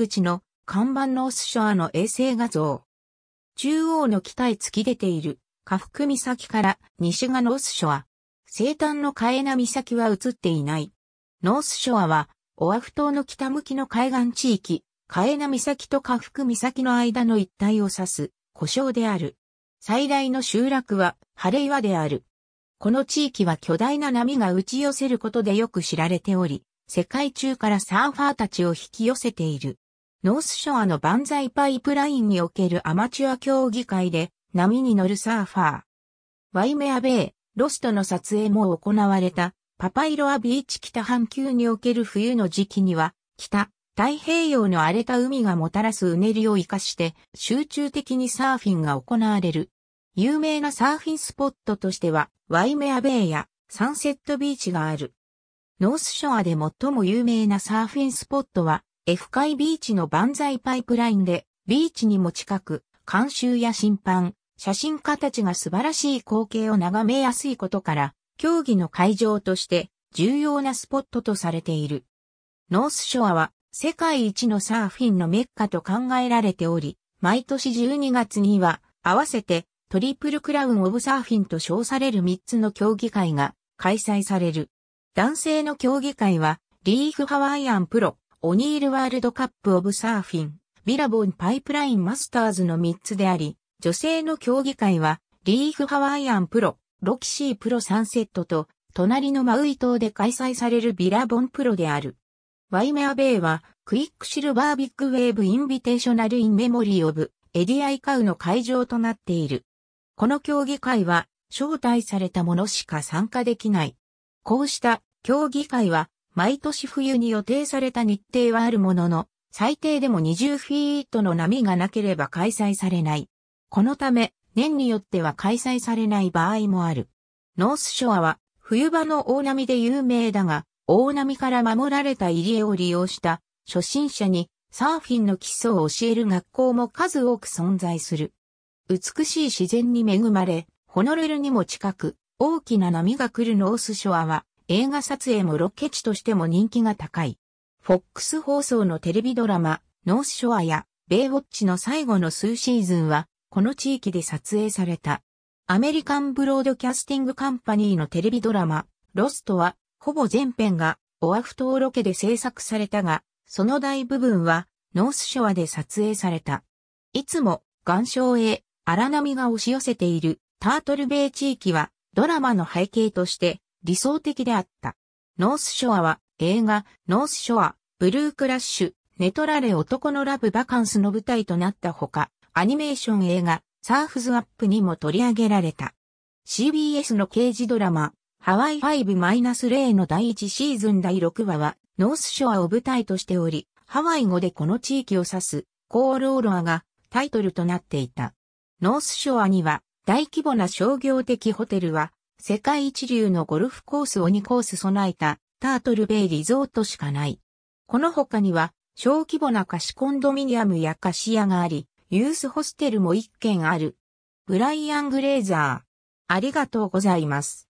口の看板ノースショアの衛星画像。中央の北へ突き出ている、下腹岬から西がノースショア。西端の替え波岬は映っていない。ノースショアは、オアフ島の北向きの海岸地域、替え波岬と下腹岬の間の一帯を指す、故障である。最大の集落は、ハレイワである。この地域は巨大な波が打ち寄せることでよく知られており、世界中からサーファーたちを引き寄せている。ノースショアの万歳パイプラインにおけるアマチュア競技会で波に乗るサーファー。ワイメアベイ、ロストの撮影も行われた、パパイロアビーチ北半球における冬の時期には、北、太平洋の荒れた海がもたらすうねりを活かして集中的にサーフィンが行われる。有名なサーフィンスポットとしては、ワイメアベイやサンセットビーチがある。ノースショアで最も有名なサーフィンスポットは、F 海ビーチの万歳パイプラインで、ビーチにも近く、監修や審判、写真家たちが素晴らしい光景を眺めやすいことから、競技の会場として重要なスポットとされている。ノースショアは世界一のサーフィンのメッカと考えられており、毎年12月には合わせてトリプルクラウンオブサーフィンと称される3つの競技会が開催される。男性の競技会はリーフハワイアンプロ、オニールワールドカップオブサーフィン、ビラボンパイプラインマスターズの3つであり、女性の競技会は、リーフハワイアンプロ、ロキシープロサンセットと、隣のマウイ島で開催されるビラボンプロである。ワイメアベイは、クイックシルバービッグウェーブインビテーショナルインメモリーオブ、エディアイカウの会場となっている。この競技会は、招待された者しか参加できない。こうした競技会は、毎年冬に予定された日程はあるものの、最低でも20フィートの波がなければ開催されない。このため、年によっては開催されない場合もある。ノースショアは、冬場の大波で有名だが、大波から守られた入江を利用した初心者にサーフィンの基礎を教える学校も数多く存在する。美しい自然に恵まれ、ホノルルにも近く、大きな波が来るノースショアは、映画撮影もロケ地としても人気が高い。FOX 放送のテレビドラマ、ノースショアや、ベイウォッチの最後の数シーズンは、この地域で撮影された。アメリカンブロードキャスティングカンパニーのテレビドラマ、ロストは、ほぼ全編が、オアフ島ロケで制作されたが、その大部分は、ノースショアで撮影された。いつも、岩礁へ、荒波が押し寄せている、タートルベイ地域は、ドラマの背景として、理想的であった。ノースショアは映画、ノースショア、ブルークラッシュ、ネトラレ男のラブバカンスの舞台となったほか、アニメーション映画、サーフズアップにも取り上げられた。CBS の刑事ドラマ、ハワイ5-0の第1シーズン第6話は、ノースショアを舞台としており、ハワイ語でこの地域を指す、コーローロアがタイトルとなっていた。ノースショアには、大規模な商業的ホテルは世界一流のゴルフコースを2コース備えたタートルベイリゾートしかない。この他には小規模な貸しコンドミニアムや貸し屋があり、ユースホステルも1軒ある。ブライアン・グレーザー。ありがとうございます。